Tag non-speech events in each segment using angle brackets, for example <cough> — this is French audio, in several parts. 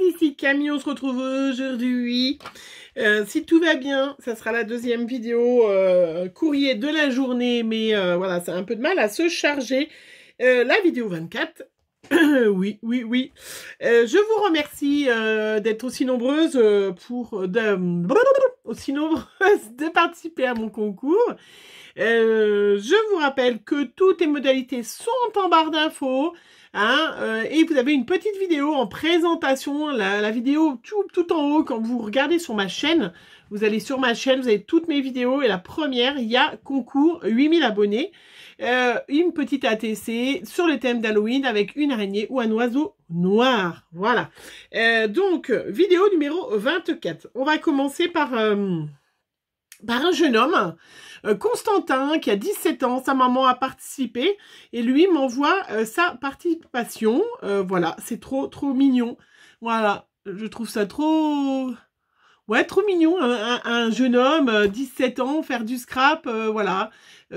les ici Camille, on se retrouve aujourd'hui. Euh, si tout va bien, ça sera la deuxième vidéo euh, courrier de la journée, mais euh, voilà, c'est un peu de mal à se charger. la vidéo 24, <coughs> oui, oui, oui. je vous remercie d'être aussi nombreuses pour... De... <coughs> aussi nombreuses de participer à mon concours. je vous rappelle que toutes les modalités sont en barre d'infos. Hein, euh, et vous avez une petite vidéo en présentation, la, vidéo tout, en haut quand vous regardez sur ma chaîne. Vous allez sur ma chaîne, vous avez toutes mes vidéos et la première, il y a concours 8000 abonnés, euh, une petite ATC sur le thème d'Halloween avec une araignée ou un oiseau noir. Voilà. Euh, donc, vidéo numéro 24. On va commencer par par un jeune homme, euh, Constantin, qui a 17 ans. Sa maman a participé et lui m'envoie euh, sa participation. Euh, voilà, c'est trop, trop mignon. Voilà, je trouve ça trop... Ouais, trop mignon, un, jeune homme, 17 ans, faire du scrap, voilà,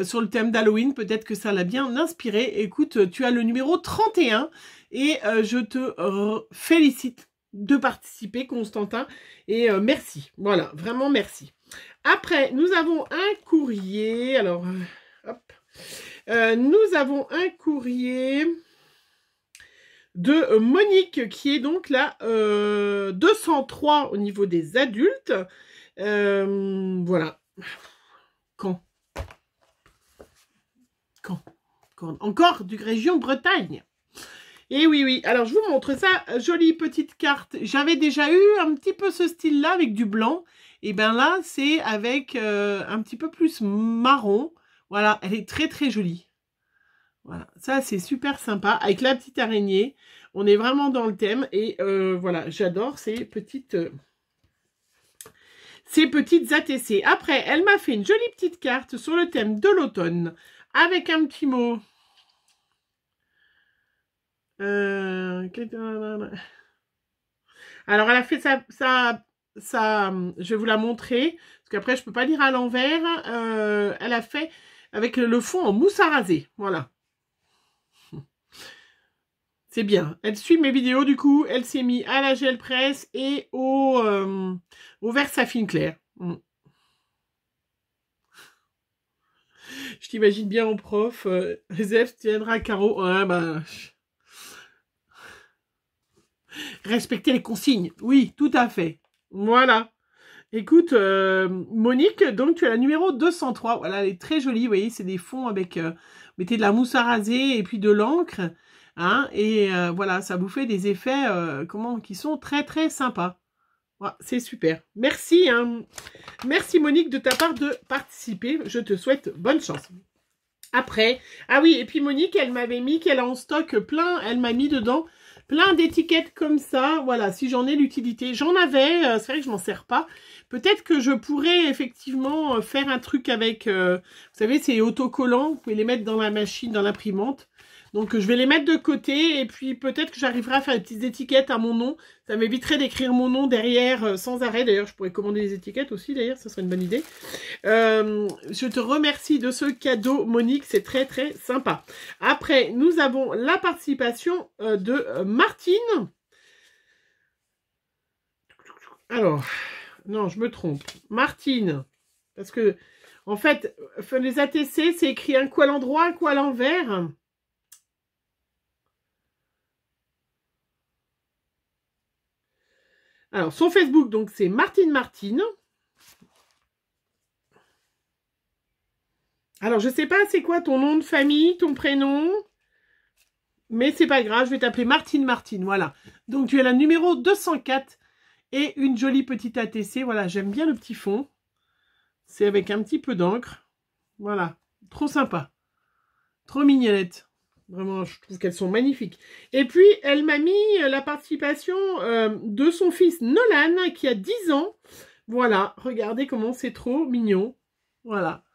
sur le thème d'Halloween, peut-être que ça l'a bien inspiré. Écoute, tu as le numéro 31 et je te félicite de participer, Constantin, et merci, voilà, vraiment merci. Après, nous avons un courrier. Alors, euh, hop. Euh, nous avons un courrier de Monique, qui est donc la 203 euh, au niveau des adultes. voilà. Quand Quand Quand Encore du région Bretagne. Et eh oui, oui. Alors, je vous montre ça. Jolie petite carte. J'avais déjà eu un petit peu ce style-là avec du blanc. Et bien là, c'est avec euh, un petit peu plus marron. Voilà, elle est très très jolie. Voilà, ça c'est super sympa. Avec la petite araignée, on est vraiment dans le thème. Et euh, voilà, j'adore ces petites... Euh, ces petites ATC. Après, elle m'a fait une jolie petite carte sur le thème de l'automne. Avec un petit mot. Alors, elle a fait sa, ça, hum, je vais vous la montrer, parce qu'après je ne peux pas lire à l'envers. Euh, elle a fait avec le fond en mousse à raser, voilà. <laughs> C'est bien. Elle suit mes vidéos du coup, elle s'est mise à la gel presse et au, euh, au fine clair. Mm. <laughs> Je t'imagine bien en prof, euh, <laughs> Zeph tiendra carreau. Ouais, bah, Respecter les consignes, oui, tout à fait. Voilà. Écoute, euh, Monique, donc tu as la numéro 203. Voilà, elle est très jolie. Vous voyez, c'est des fonds avec. Euh, mettez de la mousse à raser et puis de l'encre. Hein, et euh, voilà, ça vous fait des effets comment, qui sont très très sympas. c'est super. Merci. Hein. Merci Monique de ta part de participer. Je te souhaite bonne chance. Après, ah oui, et puis Monique, elle m'avait mis qu'elle a en stock plein. Elle m'a mis dedans Plein d'étiquettes comme ça, voilà, si j'en ai l'utilité. J'en avais, euh, c'est vrai que je m'en sers pas. Peut-être que je pourrais effectivement euh, faire un truc avec, euh, vous savez, ces autocollants, vous pouvez les mettre dans la machine, dans l'imprimante. Donc je vais les mettre de côté et puis peut-être que j'arriverai à faire des petites étiquettes à mon nom. Ça m'éviterait d'écrire mon nom derrière euh, sans arrêt. D'ailleurs, je pourrais commander des étiquettes aussi d'ailleurs, ce serait une bonne idée. Euh, je te remercie de ce cadeau, Monique, c'est très très sympa. Après, nous avons la participation euh, de Martine. Alors, non, je me trompe. Martine, parce que en fait, les ATC, c'est écrit un coup à l'endroit, un coup à l'envers. Alors, son Facebook, donc, c'est Martine Martine. Alors, je ne sais pas c'est quoi ton nom de famille, ton prénom, mais c'est pas grave, je vais t'appeler Martine Martine, voilà. Donc, tu es la numéro 204 et une jolie petite ATC, voilà, j'aime bien le petit fond. C'est avec un petit peu d'encre, voilà, trop sympa, trop mignonnette. Vraiment, je trouve qu'elles sont magnifiques. Et puis, elle m'a mis euh, la participation euh, de son fils Nolan, qui a 10 ans. Voilà, regardez comment c'est trop mignon. Voilà.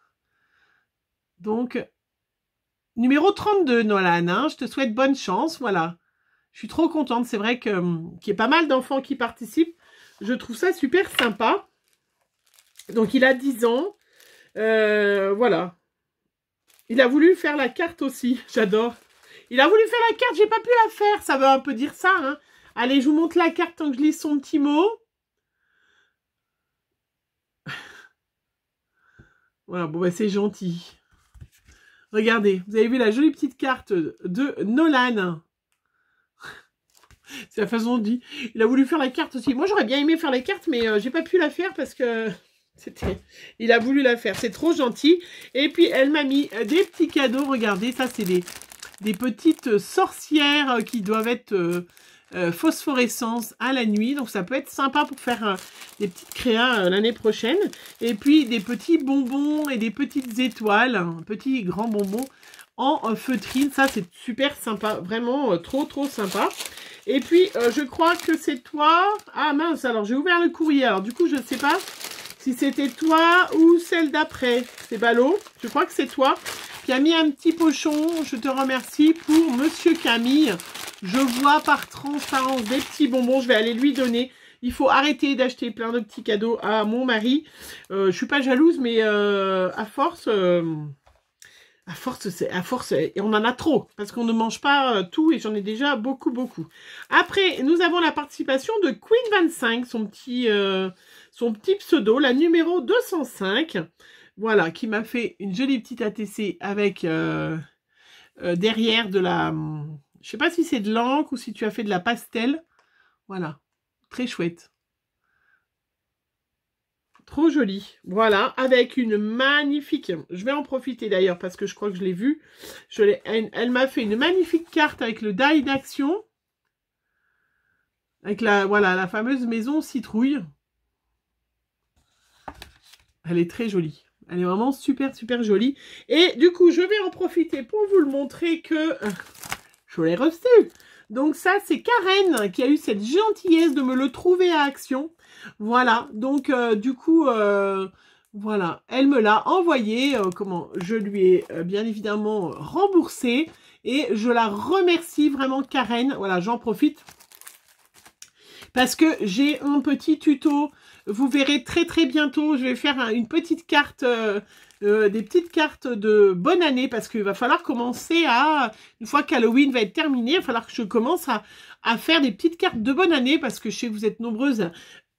Donc, numéro 32, Nolan. Hein. je te souhaite bonne chance. Voilà. Je suis trop contente. C'est vrai hum, qu'il y a pas mal d'enfants qui participent. Je trouve ça super sympa. Donc, il a 10 ans. Euh, voilà. Il a voulu faire la carte aussi. <laughs> J'adore. Il a voulu faire la carte, j'ai pas pu la faire. Ça veut un peu dire ça. Hein. Allez, je vous montre la carte tant que je lis son petit mot. <laughs> voilà, bon, bah, c'est gentil. Regardez, vous avez vu la jolie petite carte de Nolan. <laughs> c'est la façon dont dit. Il a voulu faire la carte aussi. Moi, j'aurais bien aimé faire la carte, mais euh, j'ai pas pu la faire parce que... C'était, il a voulu la faire. C'est trop gentil. Et puis, elle m'a mis des petits cadeaux. Regardez, ça, c'est des, petites sorcières qui doivent être euh, euh, phosphorescentes phosphorescence à la nuit. Donc, ça peut être sympa pour faire euh, des petites créas l'année prochaine. Et puis, des petits bonbons et des petites étoiles. Hein, un petit grand bonbon en feutrine. Ça, c'est super sympa. Vraiment trop, trop sympa. Et puis, je crois que c'est toi. Ah mince, alors j'ai ouvert le courrier. du coup, je ne sais pas si c'était toi ou celle d'après. C'est ballot. Je crois que c'est toi qui a mis un petit pochon. Je te remercie pour Monsieur Camille. Je vois par transparence des petits bonbons. Je vais aller lui donner. Il faut arrêter d'acheter plein de petits cadeaux à mon mari. Euh, je suis pas jalouse, mais euh, à force... Euh, à force, c'est à force, et on en a trop parce qu'on ne mange pas euh, tout et j'en ai déjà beaucoup, beaucoup. Après, nous avons la participation de Queen 25, son petit, euh, son petit pseudo, la numéro 205. Voilà, qui m'a fait une jolie petite ATC avec euh, derrière de la, hum, je sais pas si c'est de l'encre ou si tu as fait de la pastel. Voilà, très chouette. Trop joli. Voilà, avec une magnifique... Je vais en profiter d'ailleurs parce que je crois que je l'ai vue. Je l'ai, elle, m'a fait une magnifique carte avec le die d'action. Avec la, voilà, la fameuse maison citrouille. Elle est très jolie. Elle est vraiment super, super jolie. Et du coup, je vais en profiter pour vous le montrer que... Je l'ai reçue donc ça, c'est Karen qui a eu cette gentillesse de me le trouver à Action. Voilà, donc euh, du coup, euh, voilà, elle me l'a envoyé. Euh, comment Je lui ai bien évidemment remboursé et je la remercie vraiment, Karen. Voilà, j'en profite parce que j'ai un petit tuto. Vous verrez très très bientôt, je vais faire une petite carte euh, des petites cartes de bonne année parce qu'il va falloir commencer à, une fois qu'Halloween va être terminé, il va falloir que je commence à, faire des petites cartes de bonne année parce que je sais que vous êtes nombreuses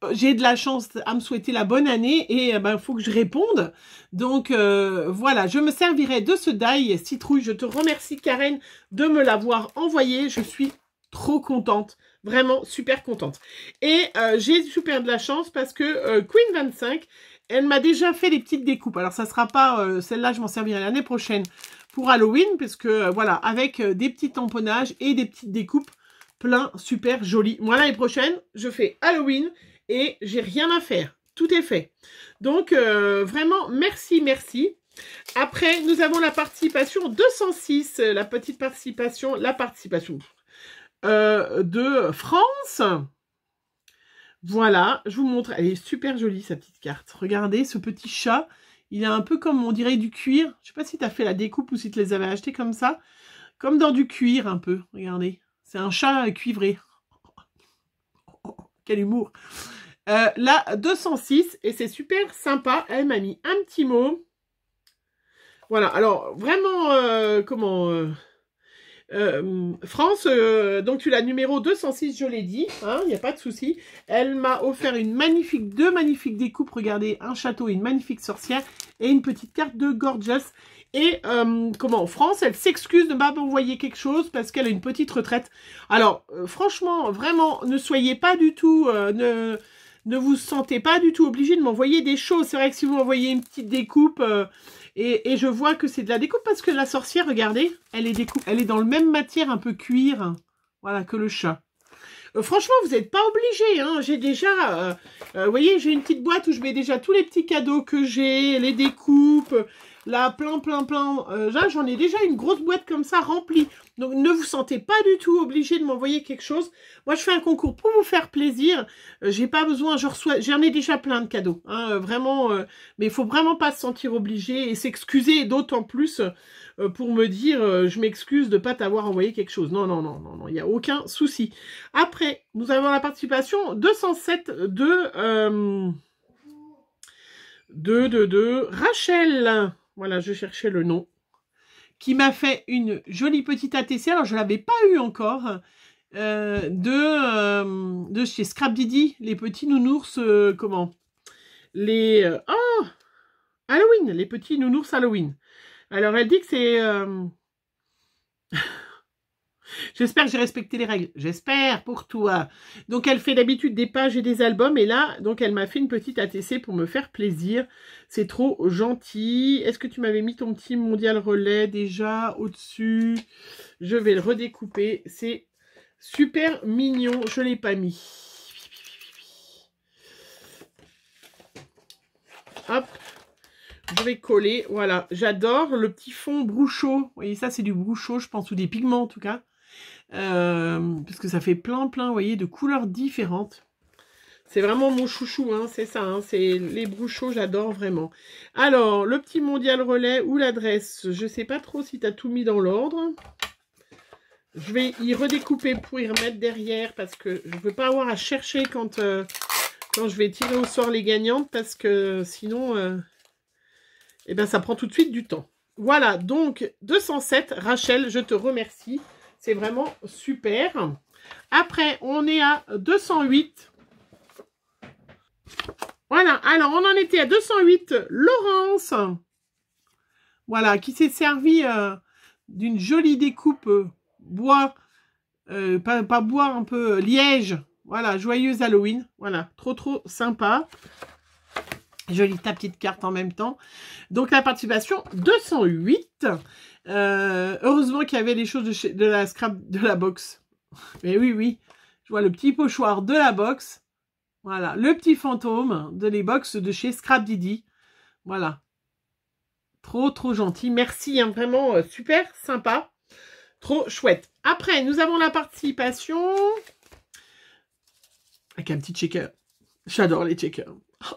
euh, j'ai de la chance à me souhaiter la bonne année et il euh, ben, faut que je réponde. Donc voilà, je me servirai de ce die citrouille. Je te remercie Karen de me l'avoir envoyé. Je suis trop contente, vraiment super contente. Et j'ai super de la chance parce que Queen 25 elle m'a déjà fait des petites découpes. Alors, ça sera pas... Euh, celle-là, je m'en servirai l'année prochaine pour Halloween. Parce que, euh, voilà, avec euh, des petits tamponnages et des petites découpes. Plein, super joli. Moi, l'année prochaine, je fais Halloween et j'ai rien à faire. Tout est fait. Donc, vraiment, merci, merci. Après, nous avons la participation 206, la petite participation, la participation de France. Voilà, je vous montre. Elle est super jolie, sa petite carte. Regardez, ce petit chat, il a un peu comme, on dirait, du cuir. Je ne sais pas si tu as fait la découpe ou si tu les avais achetés comme ça. Comme dans du cuir, un peu. Regardez, c'est un chat euh, cuivré. <laughs> quel humour euh, Là, 206, et c'est super sympa. Elle m'a mis un petit mot. Voilà, alors, vraiment, euh, comment... Euh, euh, France, euh, donc tu la numéro 206, je l'ai dit, il hein, n'y a pas de souci. Elle m'a offert une magnifique, deux magnifiques découpes, regardez, un château, une magnifique sorcière et une petite carte de Gorgeous. Et euh, comment, en France, elle s'excuse de ne pas m'envoyer quelque chose parce qu'elle a une petite retraite. Alors, franchement, vraiment, ne soyez pas du tout... ne, ne vous sentez pas du tout obligé de m'envoyer des choses. C'est vrai que si vous m'envoyez une petite découpe et, je vois que c'est de la découpe parce que la sorcière, regardez, elle est, elle est dans le même matière un peu cuir, voilà, que le chat. Euh, franchement, vous n'êtes pas obligé. Hein. J'ai déjà, euh, euh, vous voyez, j'ai une petite boîte où je mets déjà tous les petits cadeaux que j'ai, les découpes, Là, plein, plein, plein. Euh, là, j'en ai déjà une grosse boîte comme ça remplie. Donc, ne vous sentez pas du tout obligé de m'envoyer quelque chose. Moi, je fais un concours pour vous faire plaisir. Euh, j'ai pas besoin, je reçois, j'en ai déjà plein de cadeaux. Hein, euh, vraiment, mais il faut vraiment pas se sentir obligé et s'excuser, d'autant plus pour me dire, je m'excuse de pas t'avoir envoyé quelque chose. Non, non, non, non, non, il n'y a aucun souci. Après, nous avons la participation 207 de... de, de, de Rachel. Voilà, je cherchais le nom. Qui m'a fait une jolie petite ATC. Alors, je ne l'avais pas eu encore. Euh, de, euh, de chez Scrap Didi. Les petits nounours. Euh, comment Les. oh Halloween. Les petits nounours Halloween. Alors, elle dit que c'est. J'espère que j'ai respecté les règles. J'espère pour toi. Donc elle fait d'habitude des pages et des albums et là, donc elle m'a fait une petite ATC pour me faire plaisir. C'est trop gentil. Est-ce que tu m'avais mis ton petit mondial relais déjà au-dessus Je vais le redécouper. C'est super mignon. Je ne l'ai pas mis. Hop, je vais coller. Voilà, j'adore le petit fond brouchot. Vous voyez, ça, c'est du brouchot, je pense, ou des pigments en tout cas. Euh, parce que ça fait plein, plein, vous voyez, de couleurs différentes. C'est vraiment mon chouchou, hein, c'est ça, hein, c'est les brouchots, j'adore vraiment. Alors, le petit mondial relais ou l'adresse, je ne sais pas trop si tu as tout mis dans l'ordre. Je vais y redécouper pour y remettre derrière parce que je ne veux pas avoir à chercher quand, euh, quand je vais tirer au sort les gagnantes parce que sinon, euh, eh ben, ça prend tout de suite du temps. Voilà, donc 207, Rachel, je te remercie. C'est vraiment super. Après, on est à 208. Voilà, alors on en était à 208. Laurence, voilà, qui s'est servi euh, d'une jolie découpe euh, bois, euh, pas, bois, un peu liège. Voilà, joyeuse Halloween. Voilà, trop trop sympa. Jolie, ta petite carte en même temps. Donc la participation 208. Euh, heureusement qu'il y avait les choses de, la scrap de la box. Mais oui, oui. Je vois le petit pochoir de la box. Voilà, le petit fantôme de les box de chez Scrap Didi. Voilà. Trop, trop gentil. Merci, hein. vraiment euh, super sympa. Trop chouette. Après, nous avons la participation avec un petit checker. J'adore les checkers. Oh,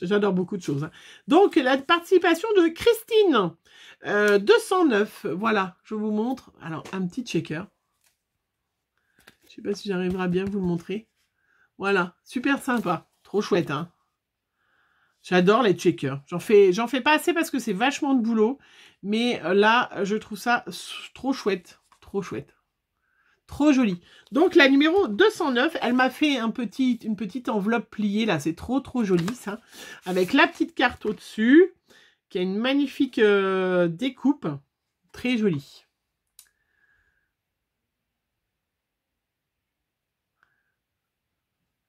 j'adore beaucoup de choses. Hein. Donc, la participation de Christine, 209. Euh, voilà, je vous montre. Alors, un petit checker. Je ne sais pas si j'arriverai à bien vous le montrer. Voilà, super sympa. Trop chouette, hein. J'adore les checkers. J'en fais, j'en fais pas assez parce que c'est vachement de boulot. Mais euh, là, je trouve ça trop chouette. Trop chouette. Trop jolie. Donc la numéro 209, elle m'a fait un petit, une petite enveloppe pliée là. C'est trop trop joli ça. Avec la petite carte au-dessus qui a une magnifique euh, découpe. Très jolie.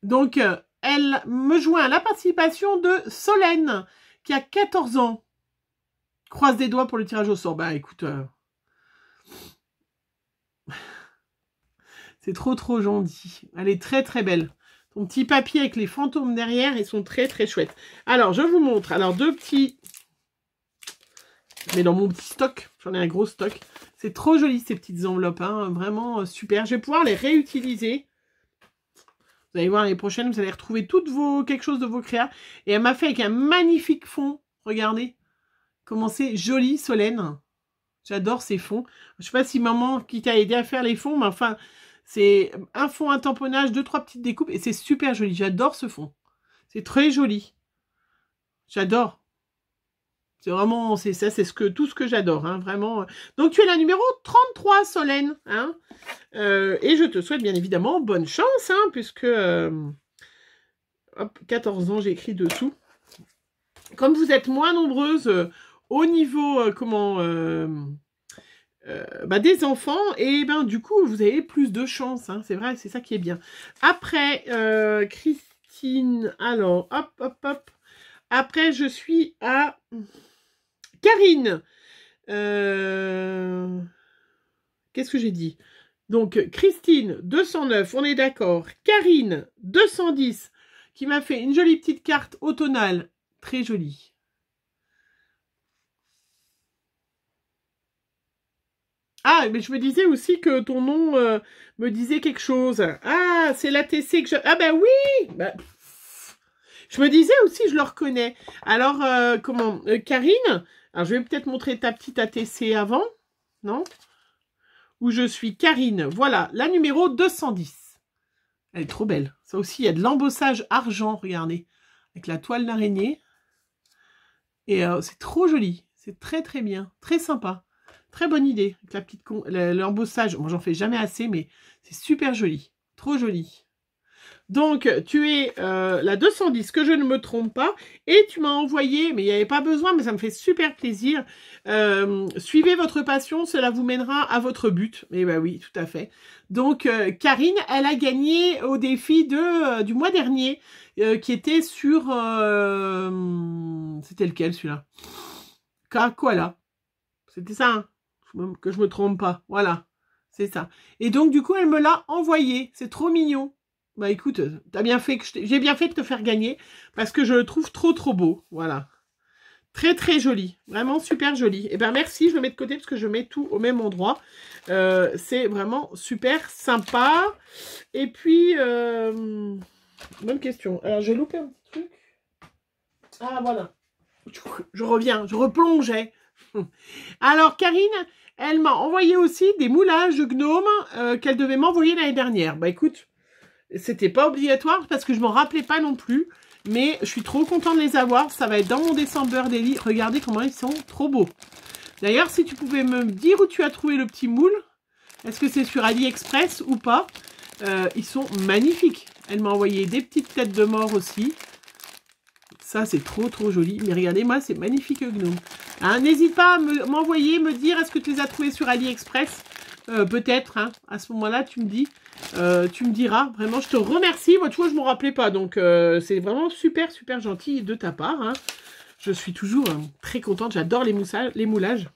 Donc euh, elle me joint à la participation de Solène qui a 14 ans. Croise des doigts pour le tirage au sort. Ben, écoute, euh, C'est trop trop gentil. Elle est très très belle. Ton petit papier avec les fantômes derrière, ils sont très très chouettes. Alors, je vous montre. Alors, deux petits... Mais dans mon petit stock, j'en ai un gros stock. C'est trop joli ces petites enveloppes, hein. vraiment euh, super. Je vais pouvoir les réutiliser. Vous allez voir les prochaines, vous allez retrouver toutes vos quelque chose de vos créas. Et elle m'a fait avec un magnifique fond. Regardez comment c'est joli, Solène. J'adore ces fonds. Je sais pas si maman qui t'a aidé à faire les fonds, mais enfin, c'est un fond, un tamponnage, deux, trois petites découpes et c'est super joli. J'adore ce fond. C'est très joli. J'adore. C'est vraiment, c'est ça, c'est ce que, tout ce que j'adore, hein, vraiment. Donc tu es la numéro 33, Solène. Hein euh, et je te souhaite bien évidemment bonne chance, hein, puisque euh, hop, 14 ans, j'écris dessous. Comme vous êtes moins nombreuses euh, au niveau, comment euh, bah, des enfants, et ben du coup, vous avez plus de chance, hein, c'est vrai, c'est ça qui est bien. Après, euh, Christine, alors, hop, hop, hop. Après, je suis à Karine. Euh, qu'est-ce que j'ai dit Donc, Christine, 209, on est d'accord. Karine, 210, qui m'a fait une jolie petite carte automnale, très jolie. Ah, mais je me disais aussi que ton nom euh, me disait quelque chose. Ah, c'est l'ATC que je... Ah ben oui bah, Je me disais aussi, je le reconnais. Alors, euh, comment euh, Karine Alors, je vais peut-être montrer ta petite ATC avant, non Où je suis Karine. Voilà, la numéro 210. Elle est trop belle. Ça aussi, il y a de l'embossage argent, regardez. Avec la toile d'araignée. Et c'est trop joli. C'est très, très bien. Très sympa. Très bonne idée, la petite con... l'embossage. Moi, j'en fais jamais assez, mais c'est super joli. Trop joli. Donc, tu es euh, la 210, que je ne me trompe pas. Et tu m'as envoyé, mais il n'y avait pas besoin, mais ça me fait super plaisir. Euh, suivez votre passion, cela vous mènera à votre but. Et eh ben oui, tout à fait. Donc, euh, Karine, elle a gagné au défi de, du mois dernier, qui était sur... C'était lequel, celui-là Quoi, là C'était ça, hein que je me trompe pas. Voilà, c'est ça. Et donc, du coup, elle me l'a envoyé. C'est trop mignon. Bah écoute, t'as bien fait que j'ai bien fait de te faire gagner parce que je le trouve trop trop beau. Voilà. Très très joli. Vraiment super joli. Et eh ben merci, je le mets de côté parce que je mets tout au même endroit. Euh, c'est vraiment super sympa. Et puis, Même euh, bonne question. Alors j'ai loupé un petit truc. Ah voilà. Je reviens, je replongeais. Alors Karine, elle m'a envoyé aussi des moulages de gnome euh, qu'elle devait m'envoyer l'année dernière. Bah écoute, c'était pas obligatoire parce que je m'en rappelais pas non plus. Mais je suis trop contente de les avoir. Ça va être dans mon décembre, Daily. Regardez comment ils sont trop beaux. D'ailleurs, si tu pouvais me dire où tu as trouvé le petit moule, est-ce que c'est sur AliExpress ou pas euh, Ils sont magnifiques. Elle m'a envoyé des petites têtes de mort aussi. Ça, c'est trop, trop joli. Mais regardez-moi, c'est magnifique gnome. Hein, n'hésite pas à m'envoyer, me, dire est-ce que tu les as trouvés sur AliExpress. Euh, peut-être, hein. à ce moment-là, tu me dis, euh, tu me diras. Vraiment, je te remercie. Moi, tu vois, je m'en rappelais pas. Donc, euh, c'est vraiment super, super gentil de ta part. Hein. Je suis toujours très contente. J'adore les, les moulages.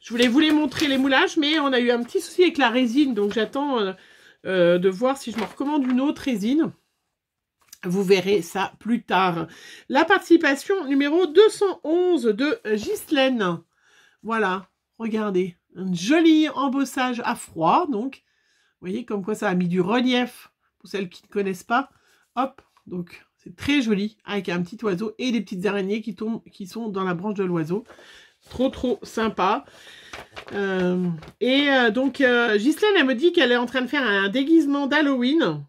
Je voulais vous les montrer, les moulages, mais on a eu un petit souci avec la résine. Donc, j'attends de voir si je me recommande une autre résine. Vous verrez ça plus tard. La participation numéro 211 de Ghislaine. Voilà, regardez. Un joli embossage à froid, donc. Vous voyez comme quoi ça a mis du relief pour celles qui ne connaissent pas. Hop, donc c'est très joli avec un petit oiseau et des petites araignées qui, tombent, qui sont dans la branche de l'oiseau. Trop, trop sympa. Euh, et euh, donc, euh, Ghislaine, elle me dit qu'elle est en train de faire un déguisement d'Halloween.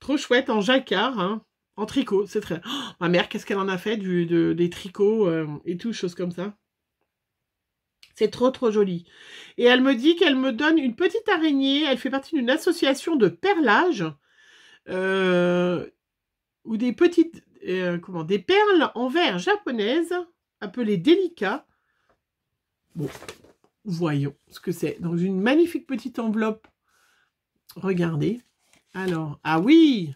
Trop chouette, en jacquard, hein. en tricot, c'est très... Oh, ma mère, qu'est-ce qu'elle en a fait du, des tricots euh, et tout, choses comme ça. C'est trop, trop joli. Et elle me dit qu'elle me donne une petite araignée. Elle fait partie d'une association de perlage euh, ou des petites... Euh, comment Des perles en verre japonaise appelées délicat. Bon, voyons ce que c'est. Dans une magnifique petite enveloppe. Regardez. Alors, ah oui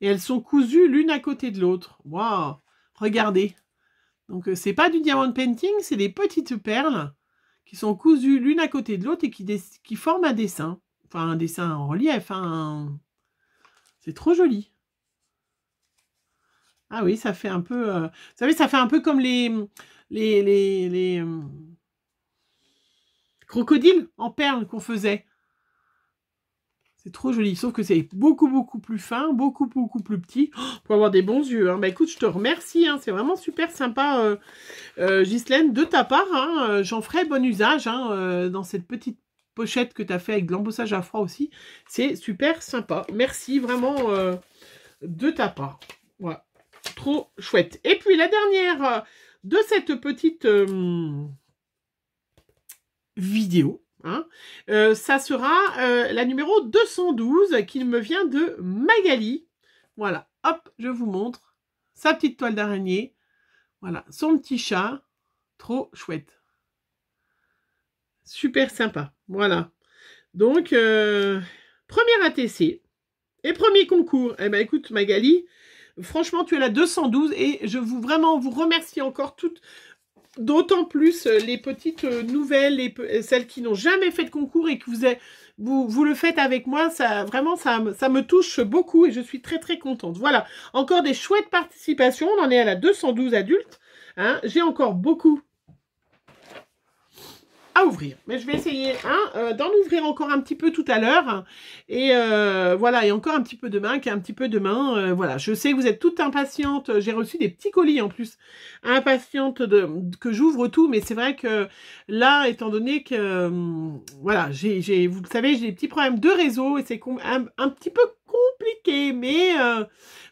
Et elles sont cousues l'une à côté de l'autre. Waouh Regardez. Donc, n'est euh, pas du diamond painting, c'est des petites perles qui sont cousues l'une à côté de l'autre et qui, qui, forment un dessin. Enfin, un dessin en relief. Hein. C'est trop joli. Ah oui, ça fait un peu... Euh, vous savez, ça fait un peu comme les... Les... les, les euh, crocodiles en perles qu'on faisait. C'est trop joli, sauf que c'est beaucoup, beaucoup plus fin, beaucoup, beaucoup plus petit, <gasps> pour avoir des bons yeux. Hein. Bah, écoute, je te remercie, hein. c'est vraiment super sympa, euh, euh Ghislaine, de ta part. Hein. Euh, j'en ferai bon usage euh, dans cette petite pochette que tu as fait avec de l'embossage à froid aussi. C'est super sympa. Merci vraiment de ta part. trop chouette. Et puis la dernière de cette petite vidéo, Hein. Euh, ça sera euh, la numéro 212 qui me vient de Magali. Voilà, hop, je vous montre sa petite toile d'araignée. Voilà, son petit chat. Trop chouette. Super sympa. Voilà. Donc, première euh, premier ATC et premier concours. Eh bien, écoute, Magali, franchement, tu es la 212 et je vous vraiment vous remercie encore toutes D'autant plus euh, les petites euh, nouvelles, euh, celles qui n'ont jamais fait de concours et que vous, vous, le faites avec moi, ça vraiment ça, me touche beaucoup et je suis très très contente. Voilà, encore des chouettes participations, on en est à la 212 adultes, hein. j'ai encore beaucoup ouvrir. Mais je vais essayer hein, euh, d'en ouvrir encore un petit peu tout à l'heure. Et euh, voilà, et encore un petit peu demain, qu'un petit peu demain. Euh, voilà, je sais que vous êtes toutes impatiente, J'ai reçu des petits colis en plus, impatiente de, que j'ouvre tout. Mais c'est vrai que là, étant donné que, voilà, j'ai, vous savez, j'ai des petits problèmes de réseau et c'est un, un, petit peu compliqué. Mais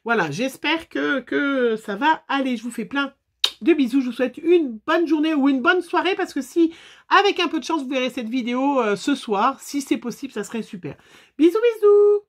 voilà, j'espère que, que ça va aller. Je vous fais plein de bisous. Je vous souhaite une bonne journée ou une bonne soirée parce que si, avec un peu de chance, vous verrez cette vidéo euh, ce soir, si c'est possible, ça serait super. Bisous, bisous